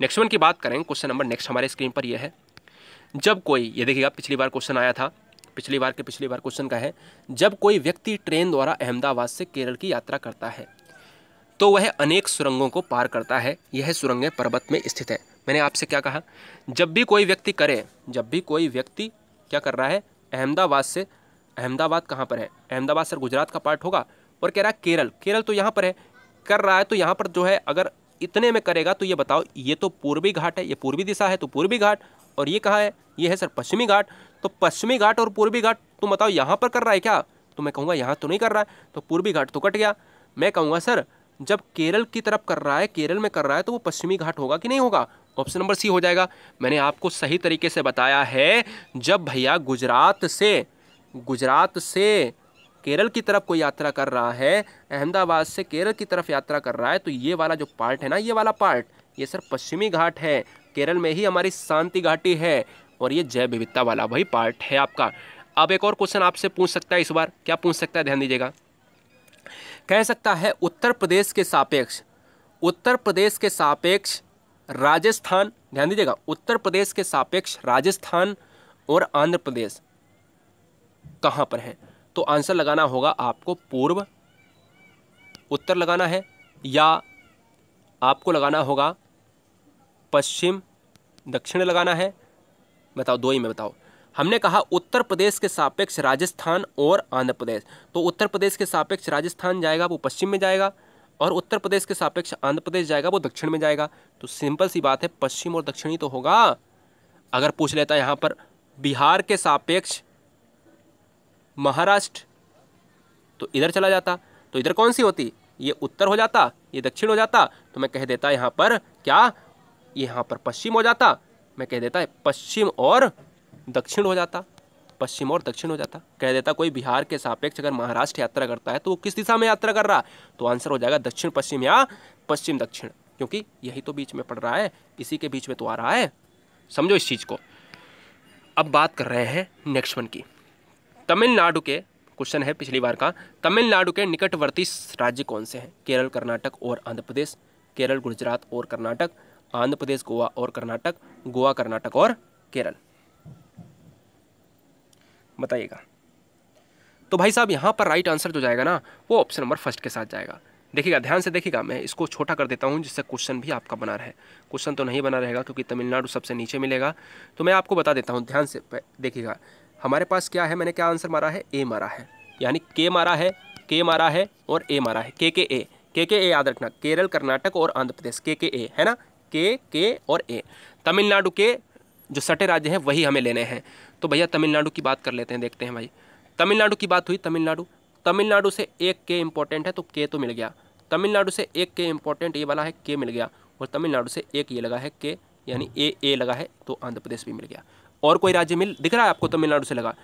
Speaker 1: नेक्स्ट वन की बात करें क्वेश्चन नंबर नेक्स्ट हमारे स्क्रीन पर यह है जब कोई ये देखिएगा पिछली बार क्वेश्चन आया था पिछली बार के पिछली बार क्वेश्चन का है जब कोई व्यक्ति ट्रेन द्वारा अहमदाबाद से केरल की यात्रा करता है तो वह अनेक सुरंगों को पार करता है यह सुरंगें पर्वत में स्थित है मैंने आपसे क्या कहा जब भी कोई व्यक्ति करे जब भी कोई व्यक्ति क्या कर रहा है अहमदाबाद से अहमदाबाद कहाँ पर है अहमदाबाद सर गुजरात का पार्ट होगा और कह रहा है केरल केरल तो यहाँ पर है कर रहा है तो यहाँ पर जो है अगर इतने में करेगा तो ये बताओ ये तो पूर्वी घाट है ये पूर्वी दिशा है तो पूर्वी घाट और ये कहा है ये है सर पश्चिमी घाट तो पश्चिमी घाट और पूर्वी घाट तुम बताओ यहाँ पर कर रहा है क्या तो मैं कहूँगा यहाँ तो नहीं कर रहा है तो पूर्वी घाट तो कट गया मैं कहूँगा सर जब केरल की तरफ कर रहा है केरल में कर रहा है तो वो पश्चिमी घाट होगा कि नहीं होगा ऑप्शन नंबर सी हो जाएगा मैंने आपको सही तरीके से बताया है जब भैया गुजरात से गुजरात से केरल की तरफ कोई यात्रा कर रहा है अहमदाबाद से केरल की तरफ यात्रा कर रहा है तो ये वाला जो पार्ट है ना ये वाला पार्ट ये सर पश्चिमी घाट है केरल में ही हमारी शांति घाटी है और ये जैव विविधता वाला वही पार्ट है आपका अब एक और क्वेश्चन आपसे पूछ सकता है इस बार क्या पूछ सकता है ध्यान दीजिएगा कह सकता है उत्तर प्रदेश के सापेक्ष उत्तर प्रदेश के सापेक्ष राजस्थान ध्यान दीजिएगा उत्तर प्रदेश के सापेक्ष राजस्थान और आंध्र प्रदेश कहाँ पर है तो आंसर लगाना होगा आपको पूर्व उत्तर लगाना है या आपको लगाना होगा पश्चिम दक्षिण लगाना है बताओ दो ही में बताओ हमने कहा उत्तर प्रदेश के सापेक्ष राजस्थान और आंध्र प्रदेश तो उत्तर प्रदेश के सापेक्ष राजस्थान जाएगा वो पश्चिम में जाएगा और उत्तर प्रदेश के सापेक्ष आंध्र प्रदेश जाएगा वो दक्षिण में जाएगा तो सिंपल सी बात है पश्चिम और दक्षिणी तो होगा अगर पूछ लेता है यहाँ पर बिहार के सापेक्ष महाराष्ट्र तो इधर चला जाता तो इधर कौन सी होती ये उत्तर हो जाता ये दक्षिण हो जाता तो मैं कह देता यहाँ पर क्या यहाँ पर पश्चिम हो जाता मैं कह देता है पश्चिम और दक्षिण हो जाता पश्चिम और दक्षिण हो जाता कह देता कोई बिहार के सापेक्ष अगर महाराष्ट्र यात्रा करता है तो वो किस दिशा में यात्रा कर रहा तो आंसर हो जाएगा दक्षिण पश्चिम या पश्चिम दक्षिण क्योंकि यही तो बीच में पड़ रहा है इसी के बीच में तो आ रहा है समझो इस चीज़ को अब बात कर रहे हैं नेक्स्ट वन की तमिलनाडु के क्वेश्चन है पिछली बार का तमिलनाडु के निकटवर्ती राज्य कौन से हैं केरल कर्नाटक और आंध्र प्रदेश केरल गुजरात और कर्नाटक आंध्र प्रदेश गोवा और कर्नाटक गोवा कर्नाटक और केरल बताइएगा तो भाई साहब यहाँ पर राइट आंसर जो जाएगा ना वो ऑप्शन नंबर फर्स्ट के साथ जाएगा देखिएगा ध्यान से देखिएगा मैं इसको छोटा कर देता हूँ जिससे क्वेश्चन भी आपका बना रहे क्वेश्चन तो नहीं बना रहेगा क्योंकि तमिलनाडु सबसे नीचे मिलेगा तो मैं आपको बता देता हूँ ध्यान से देखिएगा हमारे पास क्या है मैंने क्या आंसर मारा है ए मारा है यानी के मारा है के मारा है और ए मारा है के के ए के के ए याद रखना केरल कर्नाटक और आंध्र प्रदेश के के ए है ना के के और ए तमिलनाडु के जो सटे राज्य हैं वही हमें लेने हैं तो भैया तमिलनाडु की बात कर लेते हैं देखते हैं भाई तमिलनाडु की बात हुई तमिलनाडु तमिलनाडु से एक के इम्पोर्टेंट है तो के तो मिल गया तमिलनाडु से एक के इम्पोर्टेंट ये वाला है के मिल गया और तमिलनाडु से एक ये लगा है के यानी ए ए लगा है तो आंध्र प्रदेश भी मिल गया और कोई राज्य मिल दिख रहा है आपको तमिलनाडु से लगा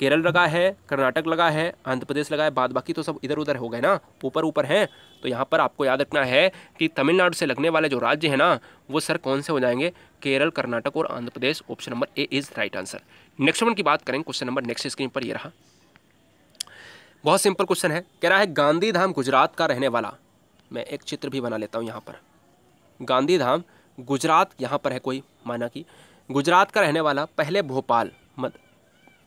Speaker 1: केरल लगा है कर्नाटक लगा है आंध्र प्रदेश लगा है बाद बाकी तो सब इधर उधर हो गए ना ऊपर ऊपर हैं तो यहाँ पर आपको याद रखना है कि तमिलनाडु से लगने वाले जो राज्य हैं ना वो सर कौन से हो जाएंगे केरल कर्नाटक और Andhra Pradesh option number A is right answer next one की बात करें क्वेश्चन नंबर नेक्स्ट स्क्रीन पर ये रहा बहुत सिंपल क्वेश्चन है कह रहा है गांधी धाम गुजरात का रहने वाला मैं एक चित्र भी बना लेता हूँ यहाँ पर गांधी धाम गुजरात यहाँ पर है कोई माना कि गुजरात का रहने वाला पहले भोपाल मत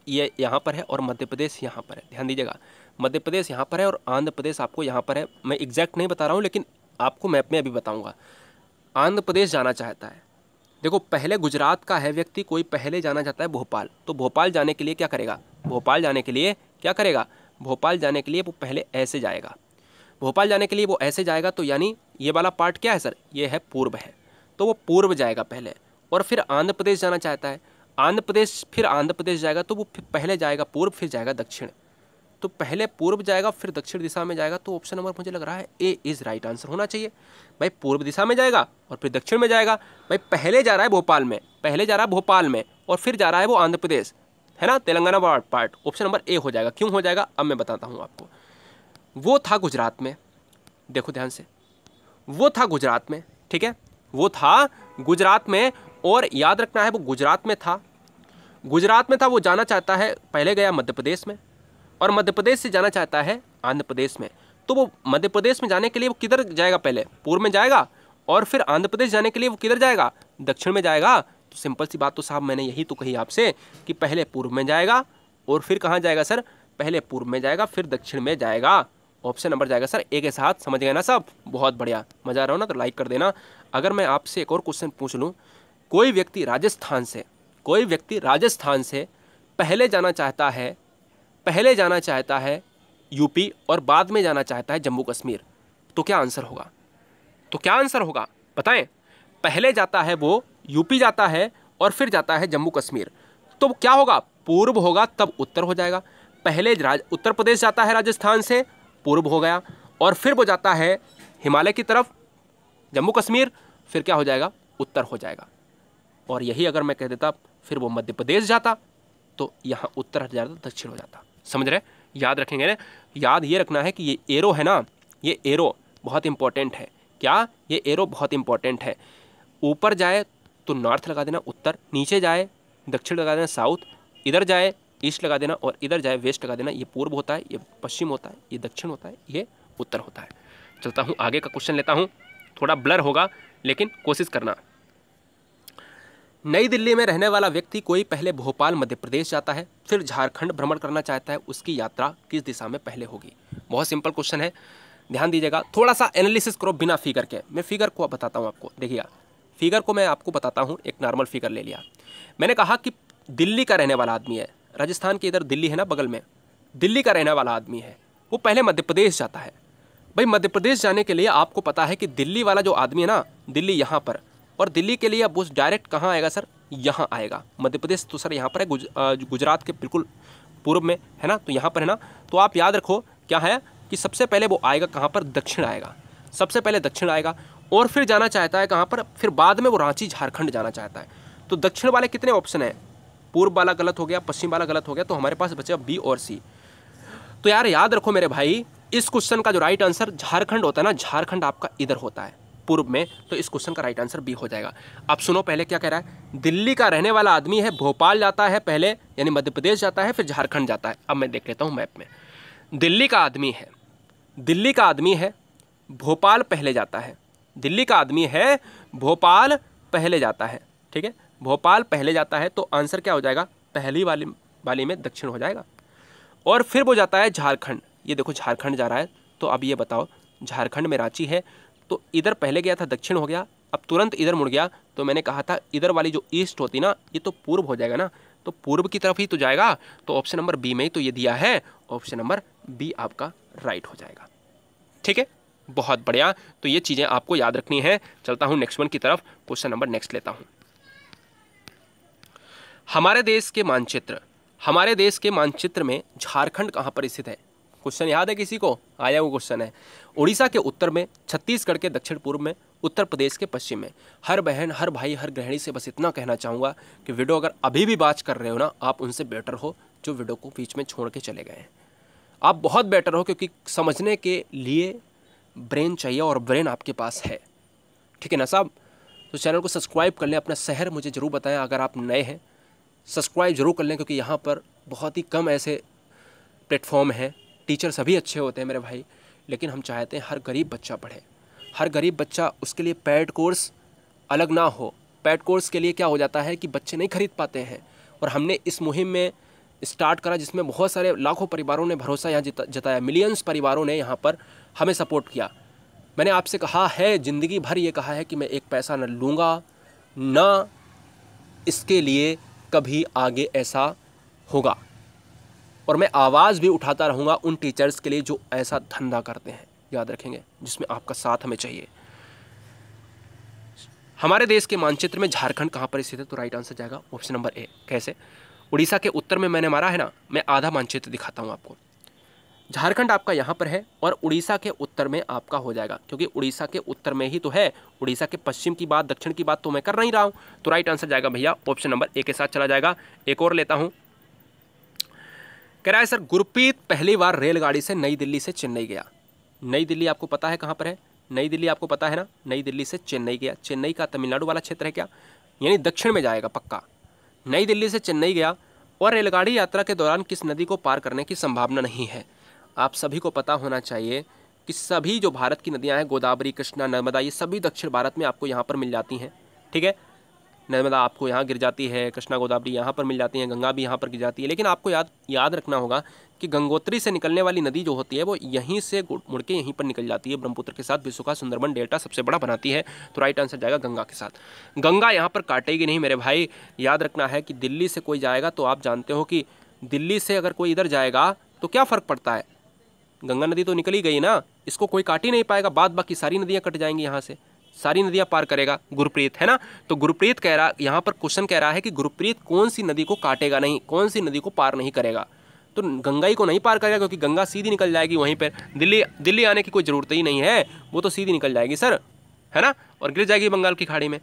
Speaker 1: ये यहाँ पर है और मध्य प्रदेश यहाँ पर है ध्यान दीजिएगा मध्य प्रदेश यहाँ पर है और आंध्र प्रदेश आपको यहाँ पर है मैं एग्जैक्ट नहीं बता रहा हूँ लेकिन आपको मैप में अभी बताऊँगा आंध्र प्रदेश जाना चाहता है देखो पहले गुजरात का है व्यक्ति कोई पहले जाना चाहता है भोपाल तो भोपाल जाने के लिए क्या करेगा भोपाल जाने के लिए क्या करेगा भोपाल जाने के लिए वो पहले ऐसे जाएगा भोपाल जाने के लिए वो ऐसे जाएगा तो यानी ये वाला पार्ट क्या है सर ये है पूर्व है तो वो पूर्व जाएगा पहले और फिर आंध्र प्रदेश जाना चाहता है आंध्र प्रदेश फिर आंध्र प्रदेश जाएगा तो वो फिर पहले जाएगा पूर्व फिर जाएगा दक्षिण तो पहले पूर्व जाएगा फिर दक्षिण दिशा में जाएगा तो ऑप्शन नंबर मुझे लग रहा है ए इज़ राइट आंसर होना चाहिए भाई पूर्व दिशा में जाएगा और फिर दक्षिण में जाएगा भाई पहले जा रहा है भोपाल में पहले जा रहा है भोपाल में और फिर जा रहा है वो आंध्र प्रदेश है ना Telangana part option number A हो जाएगा क्यों हो जाएगा अब मैं बताता हूँ आपको वो था गुजरात में देखो ध्यान से वो था गुजरात में ठीक है वो था गुजरात में और याद रखना है वो गुजरात में था गुजरात में था वो जाना चाहता है पहले गया मध्य प्रदेश में और मध्य प्रदेश से जाना चाहता है आंध्र प्रदेश में तो वो मध्य प्रदेश में जाने के लिए वो किधर जाएगा पहले पूर्व में जाएगा और फिर आंध्र प्रदेश जाने के लिए वो किधर जाएगा दक्षिण में जाएगा तो सिंपल सी बात तो साहब मैंने यही तो कही आपसे कि पहले पूर्व में जाएगा और फिर कहाँ जाएगा सर पहले पूर्व में जाएगा फिर दक्षिण में जाएगा ऑप्शन नंबर जाएगा सर ए के साथ समझ गए ना सब बहुत बढ़िया मज़ा आ रहा हो ना तो लाइक कर देना अगर मैं आपसे एक और क्वेश्चन पूछ लूँ कोई व्यक्ति राजस्थान से कोई व्यक्ति राजस्थान से पहले जाना चाहता है पहले जाना चाहता है यूपी और बाद में जाना चाहता है जम्मू कश्मीर तो क्या आंसर होगा तो क्या आंसर होगा बताएं पहले जाता है वो यूपी जाता है और फिर जाता है जम्मू कश्मीर तो क्या होगा पूर्व होगा तब उत्तर हो जाएगा पहले राज उत्तर प्रदेश जाता है राजस्थान से पूर्व हो गया और फिर वो जाता है हिमालय की तरफ जम्मू कश्मीर फिर क्या हो जाएगा उत्तर हो जाएगा और यही अगर मैं कह देता फिर वो मध्य प्रदेश जाता तो यहाँ उत्तर हट जाता दक्षिण हो जाता समझ रहे याद रखेंगे ना याद ये रखना है कि ये एरो है ना ये एरो बहुत इंपॉर्टेंट है क्या ये एरो बहुत इंपॉर्टेंट है ऊपर जाए तो नॉर्थ लगा देना उत्तर नीचे जाए दक्षिण लगा देना साउथ इधर जाए ईस्ट लगा देना और इधर जाए वेस्ट लगा देना ये पूर्व होता है ये पश्चिम होता है ये दक्षिण होता है ये उत्तर होता है चलता हूँ आगे का क्वेश्चन लेता हूँ थोड़ा ब्लर होगा लेकिन कोशिश करना नई दिल्ली में रहने वाला व्यक्ति कोई पहले भोपाल मध्य प्रदेश जाता है फिर झारखंड भ्रमण करना चाहता है उसकी यात्रा किस दिशा में पहले होगी बहुत सिंपल क्वेश्चन है ध्यान दीजिएगा थोड़ा सा एनालिसिस करो बिना फिगर के मैं फिगर को बताता हूँ आपको देखिए फिगर को मैं आपको बताता हूँ एक नॉर्मल फिगर ले लिया मैंने कहा कि दिल्ली का रहने वाला आदमी है राजस्थान के इधर दिल्ली है ना बगल में दिल्ली का रहने वाला आदमी है वो पहले मध्य प्रदेश जाता है भाई मध्य प्रदेश जाने के लिए आपको पता है कि दिल्ली वाला जो आदमी है ना दिल्ली यहाँ पर और दिल्ली के लिए अब बोझ डायरेक्ट कहाँ आएगा सर यहाँ आएगा मध्य प्रदेश तो सर यहाँ पर है गुज, गुजरात के बिल्कुल पूर्व में है ना तो यहाँ पर है ना तो आप याद रखो क्या है कि सबसे पहले वो आएगा कहाँ पर दक्षिण आएगा सबसे पहले दक्षिण आएगा और फिर जाना चाहता है कहाँ पर फिर बाद में वो रांची झारखंड जाना चाहता है तो दक्षिण वाले कितने ऑप्शन हैं पूर्व वाला गलत हो गया पश्चिम वाला गलत हो गया तो हमारे पास बचे बी और सी तो यार याद रखो मेरे भाई इस क्वेश्चन का जो राइट आंसर झारखंड होता है ना झारखंड आपका इधर होता है पूर्व में तो इस क्वेश्चन का राइट आंसर बी हो जाएगा अब सुनो पहले क्या कह रहा है दिल्ली का रहने वाला आदमी है भोपाल जाता है पहले यानी मध्य प्रदेश जाता है फिर झारखंड जाता है अब मैं देख लेता हूँ मैप में दिल्ली का आदमी है दिल्ली का आदमी है भोपाल पहले जाता है दिल्ली का आदमी है भोपाल पहले जाता है ठीक है भोपाल पहले जाता है तो आंसर क्या हो जाएगा पहली वाली वाली में दक्षिण हो जाएगा और फिर वो जाता है झारखंड ये देखो झारखंड जा रहा है तो अब ये बताओ झारखंड में रांची है तो इधर पहले गया था दक्षिण हो गया अब तुरंत इधर मुड़ गया तो मैंने कहा था इधर वाली जो ईस्ट होती ना ये तो पूर्व हो जाएगा ना तो पूर्व की तरफ ही तो जाएगा तो ऑप्शन नंबर बी में ही तो ये दिया है ऑप्शन नंबर बी आपका राइट हो जाएगा ठीक है बहुत बढ़िया तो ये चीज़ें आपको याद रखनी है चलता हूँ नेक्स्ट वन की तरफ क्वेश्चन नंबर नेक्स्ट लेता हूँ हमारे देश के मानचित्र हमारे देश के मानचित्र में झारखंड कहाँ पर स्थित है क्वेश्चन याद है किसी को आया हुआ क्वेश्चन है उड़ीसा के उत्तर में छत्तीसगढ़ के दक्षिण पूर्व में उत्तर प्रदेश के पश्चिम में हर बहन हर भाई हर गृहिणी से बस इतना कहना चाहूँगा कि वीडियो अगर अभी भी बात कर रहे हो ना आप उनसे बेटर हो जो वीडियो को बीच में छोड़ के चले गए हैं आप बहुत बेटर हो क्योंकि समझने के लिए ब्रेन चाहिए और ब्रेन आपके पास है ठीक है ना साहब तो चैनल को सब्सक्राइब कर लें अपना शहर मुझे ज़रूर बताएं अगर आप नए हैं सब्सक्राइब जरूर कर लें क्योंकि यहाँ पर बहुत ही कम ऐसे प्लेटफॉर्म हैं टीचर सभी अच्छे होते हैं मेरे भाई लेकिन हम चाहते हैं हर गरीब बच्चा पढ़े हर गरीब बच्चा उसके लिए पैड कोर्स अलग ना हो पैड कोर्स के लिए क्या हो जाता है कि बच्चे नहीं खरीद पाते हैं और हमने इस मुहिम में स्टार्ट करा जिसमें बहुत सारे लाखों परिवारों ने भरोसा यहाँ जताया मिलियंस परिवारों ने यहाँ पर हमें सपोर्ट किया मैंने आपसे कहा है ज़िंदगी भर ये कहा है कि मैं एक पैसा न लूँगा ना इसके लिए कभी आगे ऐसा होगा और मैं आवाज़ भी उठाता रहूँगा उन टीचर्स के लिए जो ऐसा धंधा करते हैं याद रखेंगे जिसमें आपका साथ हमें चाहिए हमारे देश के मानचित्र में झारखंड कहाँ पर स्थित है तो राइट आंसर जाएगा ऑप्शन नंबर ए कैसे उड़ीसा के उत्तर में मैंने मारा है ना मैं आधा मानचित्र दिखाता हूँ आपको झारखंड आपका यहाँ पर है और उड़ीसा के उत्तर में आपका हो जाएगा क्योंकि उड़ीसा के उत्तर में ही तो है उड़ीसा के पश्चिम की बात दक्षिण की बात तो मैं कर नहीं रहा हूँ तो राइट आंसर जाएगा भैया ऑप्शन नंबर ए के साथ चला जाएगा एक और लेता हूँ कह रहा है सर गुरप्रीत पहली बार रेलगाड़ी से नई दिल्ली से चेन्नई गया नई दिल्ली आपको पता है कहाँ पर है नई दिल्ली आपको पता है ना नई दिल्ली से चेन्नई गया चेन्नई का तमिलनाडु वाला क्षेत्र है क्या यानी दक्षिण में जाएगा पक्का नई दिल्ली से चेन्नई गया और रेलगाड़ी यात्रा के दौरान किस नदी को पार करने की संभावना नहीं है आप सभी को पता होना चाहिए कि सभी जो भारत की नदियाँ हैं गोदावरी कृष्णा नर्मदा ये सभी दक्षिण भारत में आपको यहाँ पर मिल जाती हैं ठीक है नर्मदा आपको यहाँ गिर जाती है कृष्णा गोदावरी यहाँ पर मिल जाती है गंगा भी यहाँ पर गिर जाती है लेकिन आपको याद याद रखना होगा कि गंगोत्री से निकलने वाली नदी जो होती है वो यहीं से मुड़के यहीं पर निकल जाती है ब्रह्मपुत्र के साथ विश्व का सुंदरबन डेल्टा सबसे बड़ा बनाती है तो राइट आंसर जाएगा गंगा के साथ गंगा यहाँ पर काटेगी नहीं मेरे भाई याद रखना है कि दिल्ली से कोई जाएगा तो आप जानते हो कि दिल्ली से अगर कोई इधर जाएगा तो क्या फ़र्क पड़ता है गंगा नदी तो निकली गई ना इसको कोई काट ही नहीं पाएगा बाद बाकी सारी नदियाँ कट जाएंगी यहाँ से सारी नदियां पार करेगा गुरुप्रीत है ना तो गुरप्रीत कह रहा यहाँ पर क्वेश्चन कह रहा है कि गुरुप्रीत कौन सी नदी को काटेगा नहीं कौन सी नदी को पार नहीं करेगा तो गंगाई को नहीं पार करेगा क्योंकि गंगा सीधी निकल जाएगी वहीं पर दिल्ली दिल्ली आने की कोई ज़रूरत ही नहीं है वो तो सीधी निकल जाएगी सर है ना और गिर जाएगी बंगाल की खाड़ी में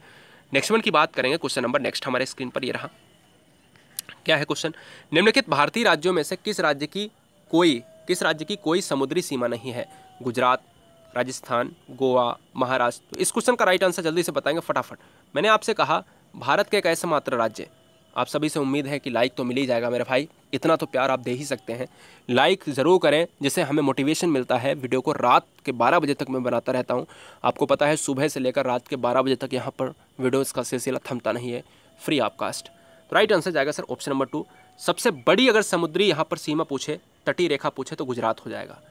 Speaker 1: नेक्स्ट वन की बात करेंगे क्वेश्चन नंबर नेक्स्ट हमारे स्क्रीन पर ये रहा क्या है क्वेश्चन निम्नलिखित भारतीय राज्यों में से किस राज्य की कोई किस राज्य की कोई समुद्री सीमा नहीं है गुजरात राजस्थान गोवा महाराष्ट्र तो इस क्वेश्चन का राइट आंसर जल्दी से बताएंगे फटाफट मैंने आपसे कहा भारत के एक ऐसे मात्र राज्य आप सभी से उम्मीद है कि लाइक तो मिल ही जाएगा मेरे भाई इतना तो प्यार आप दे ही सकते हैं लाइक ज़रूर करें जिससे हमें मोटिवेशन मिलता है वीडियो को रात के 12 बजे तक मैं बनाता रहता हूं आपको पता है सुबह से लेकर रात के 12 बजे तक यहां पर वीडियोस का सिलसिला थमता नहीं है फ्री कास्ट तो राइट आंसर जाएगा सर ऑप्शन नंबर टू सबसे बड़ी अगर समुद्री यहाँ पर सीमा पूछे तटीय रेखा पूछे तो गुजरात हो जाएगा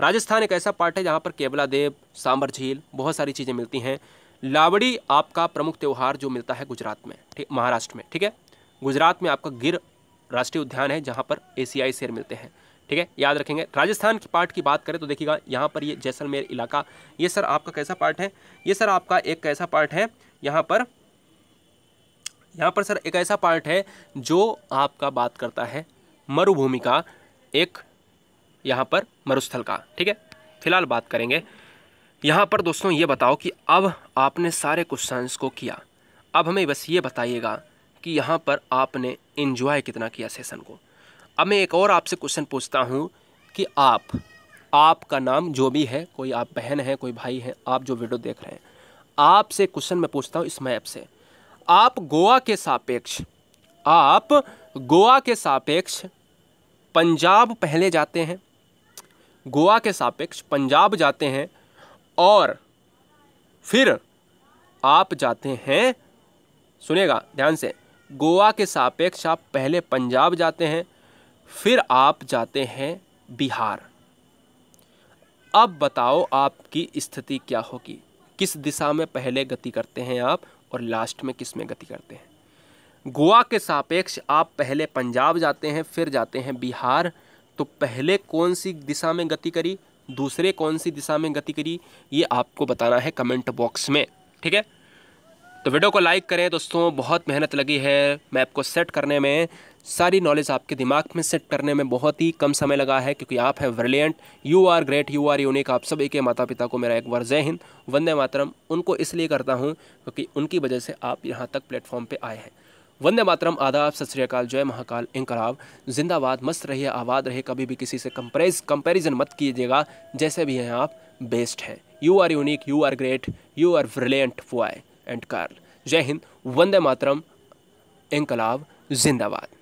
Speaker 1: राजस्थान एक ऐसा पार्ट है जहाँ पर केवला देव सांबर झील बहुत सारी चीज़ें मिलती हैं लावड़ी आपका प्रमुख त्यौहार जो मिलता है गुजरात में ठीक महाराष्ट्र में ठीक है गुजरात में आपका गिर राष्ट्रीय उद्यान है जहाँ पर एशियाई शेर मिलते हैं ठीक है याद रखेंगे राजस्थान की पार्ट की बात करें तो देखिएगा यहाँ पर ये जैसलमेर इलाका ये सर आपका कैसा पार्ट है ये सर आपका एक कैसा पार्ट है यहाँ पर यहाँ पर सर एक ऐसा पार्ट है जो आपका बात करता है मरुभूमि का एक यहाँ पर मरुस्थल का ठीक है फिलहाल बात करेंगे यहाँ पर दोस्तों ये बताओ कि अब आपने सारे क्वेश्चंस को किया अब हमें बस ये बताइएगा कि यहाँ पर आपने इन्जॉय कितना किया सेशन को अब मैं एक और आपसे क्वेश्चन पूछता हूँ कि आप आपका नाम जो भी है कोई आप बहन है कोई भाई है आप जो वीडियो देख रहे हैं आपसे क्वेश्चन मैं पूछता हूँ इस मैप से आप गोवा के सापेक्ष आप गोवा के सापेक्ष पंजाब पहले जाते हैं गोवा के सापेक्ष पंजाब जाते हैं और फिर आप जाते हैं सुनेगा ध्यान से गोवा के सापेक्ष आप पहले पंजाब जाते हैं फिर आप जाते हैं बिहार अब बताओ आपकी स्थिति क्या होगी किस दिशा में पहले गति करते हैं आप और लास्ट में किस में गति करते हैं गोवा के सापेक्ष आप पहले पंजाब जाते हैं फिर जाते हैं बिहार तो पहले कौन सी दिशा में गति करी दूसरे कौन सी दिशा में गति करी ये आपको बताना है कमेंट बॉक्स में ठीक है तो वीडियो को लाइक करें दोस्तों बहुत मेहनत लगी है मैप को सेट करने में सारी नॉलेज आपके दिमाग में सेट करने में बहुत ही कम समय लगा है क्योंकि आप हैं brilliant you are great you are unique आप सभी के माता पिता को मेरा एक बार जय हिंद वंदे मातरम उनको इसलिए करता हूँ क्योंकि उनकी वजह से आप यहाँ तक प्लेटफॉर्म पर आए हैं वंदे मातरम आदाब सत श्रीकाल जय महाकाल इंकलाब जिंदाबाद मस्त रहिए आबाद रहे कभी भी किसी से कंपेज कंपेरिजन मत कीजिएगा जैसे भी हैं आप बेस्ट हैं you are unique you are great you are brilliant वॉय एंड कार्ल जय हिंद वंदे मातरम इंकलाब जिंदाबाद